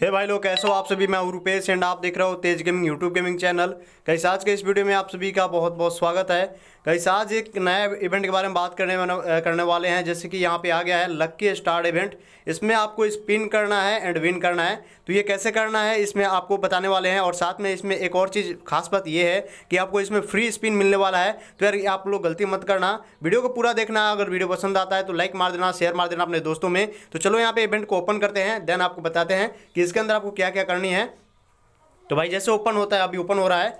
हे hey भाई लोग कैसे हो आप सभी मैं हूँ रूपेश एंड आप देख रहे हो Tej gaming YouTube gaming channel कई आज के इस वीडियो में आप सभी का बहुत बहुत स्वागत है कई आज एक नया इवेंट के बारे में बात करने करने वाले हैं जैसे कि यहाँ पे आ गया है लक्की स्टार इवेंट इसमें आपको स्पिन करना है एंड विन करना है तो ये कैसे करना है इसमें आपको बताने वाले हैं और साथ में इसमें एक और चीज़ खास बात ये है कि आपको इसमें फ्री स्पिन मिलने वाला है तो यार आप लोग गलती मत करना वीडियो को पूरा देखना अगर वीडियो पसंद आता है तो लाइक मार देना शेयर मार देना अपने दोस्तों में तो चलो यहाँ पे इवेंट को ओपन करते हैं देन आपको बताते हैं कि इसके अंदर आपको क्या क्या करनी है तो भाई जैसे ओपन होता है अभी ओपन हो रहा है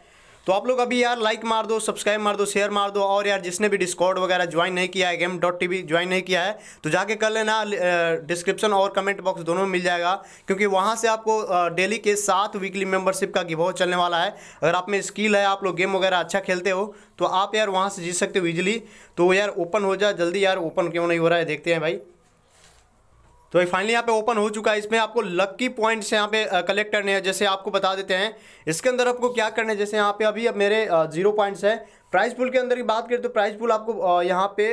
तो आप लोग अभी यार लाइक मार दो सब्सक्राइब मार दो शेयर मार दो और यार जिसने भी डिस्कॉर्ड वगैरह ज्वाइन नहीं किया है गेम डॉट टी ज्वाइन नहीं किया है तो जाके कर लेना डिस्क्रिप्शन uh, और कमेंट बॉक्स दोनों में मिल जाएगा क्योंकि वहां से आपको डेली uh, के साथ वीकली मेंबरशिप का गिभाव चलने वाला है अगर आप में स्किल है आप लोग गेम वगैरह अच्छा खेलते हो तो आप यार वहाँ से जीत सकते हो ईजिली तो यार ओपन हो जाए जल्दी यार ओपन क्यों नहीं हो रहा है देखते हैं भाई तो फाइनली यहाँ पे ओपन हो चुका है इसमें आपको लक्की पॉइंट्स यहाँ पे कलेक्ट करने हैं जैसे आपको बता देते हैं इसके अंदर आपको क्या करने है जैसे यहाँ पे अभी अब मेरे जीरो पॉइंट्स है प्राइस पुल के अंदर की बात करें तो प्राइस पुल आपको यहाँ पे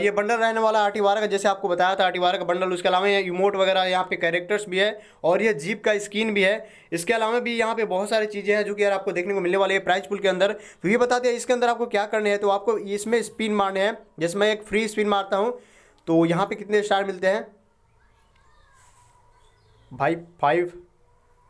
ये बंडल रहने वाला आठी वारा का जैसे आपको बताया था आठी वारा का बंडल उसके अलावा ये इमोट वगैरह यहाँ पे कैरेक्टर्स भी है और ये जीप का स्क्रीन भी है इसके अलावा भी यहाँ पे बहुत सारी चीज़ें हैं जो कि यार आपको देखने को मिलने वाली है प्राइज पुल के अंदर तो ये बताते हैं इसके अंदर आपको क्या करने हैं तो आपको इसमें स्पिन मारने हैं जैसे मैं एक फ्री स्पिन मारता हूँ तो यहाँ पर कितने स्टार मिलते हैं भाई फाइव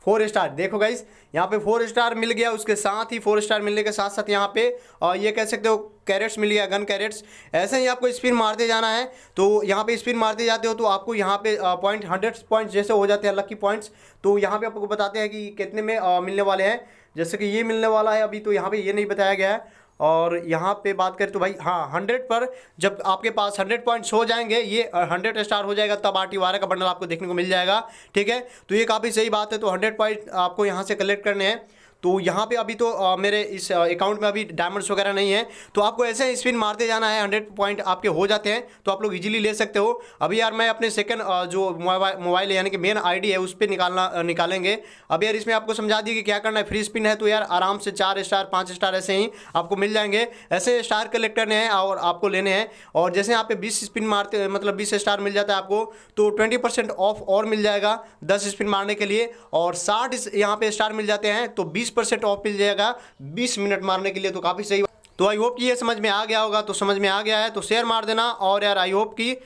फोर स्टार देखो गाइस यहाँ पे फोर स्टार मिल गया उसके साथ ही फोर स्टार मिलने के साथ साथ यहाँ पे और ये कह सकते हो कैरेट्स मिल गया गन कैरेट्स ऐसे ही आपको स्पिन मारते जाना है तो यहाँ पे स्पिन मारते जाते हो तो आपको यहाँ पे पॉइंट हंड्रेड पॉइंट्स जैसे हो जाते हैं लक्की पॉइंट्स तो यहाँ पे आपको बताते हैं कि कितने में आ, मिलने वाले हैं जैसे कि ये मिलने वाला है अभी तो यहाँ पर ये नहीं बताया गया है और यहाँ पे बात करें तो भाई हाँ हंड्रेड पर जब आपके पास हंड्रेड पॉइंट्स हो जाएंगे ये हंड्रेड स्टार हो जाएगा तब आठ वारा का बंडल आपको देखने को मिल जाएगा ठीक है तो ये काफ़ी सही बात है तो हंड्रेड पॉइंट आपको यहाँ से कलेक्ट करने हैं तो यहाँ पे अभी तो आ, मेरे इस अकाउंट में अभी डायमंड्स वगैरह नहीं है तो आपको ऐसे स्पिन मारते जाना है हंड्रेड पॉइंट आपके हो जाते हैं तो आप लोग इजीली ले सकते हो अभी यार मैं अपने सेकंड जो मोबाइल यानी कि मेन आईडी है उस पर निकालना निकालेंगे अभी यार इसमें आपको समझा दिए कि क्या करना है फ्री स्पिन है तो यार आराम से चार स्टार पाँच स्टार ऐसे ही आपको मिल जाएंगे ऐसे स्टार कलेक्टर ने हैं और आपको लेने हैं और जैसे यहाँ पे बीस स्पिन मारते मतलब बीस स्टार मिल जाता है आपको तो ट्वेंटी परसेंट ऑफ और मिल जाएगा दस स्पिन मारने के लिए और साठ यहाँ पे स्टार मिल जाते हैं तो बीस पर से ऑफ मिल जाएगा बीस मिनट मारने के लिए तो काफ़ी सही तो आई होप कि ये समझ में आ गया होगा तो समझ में आ गया है तो शेयर मार देना और यार आई होप कि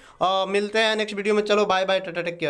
मिलते हैं नेक्स्ट वीडियो में चलो बाय बाय टाटा टेक केयर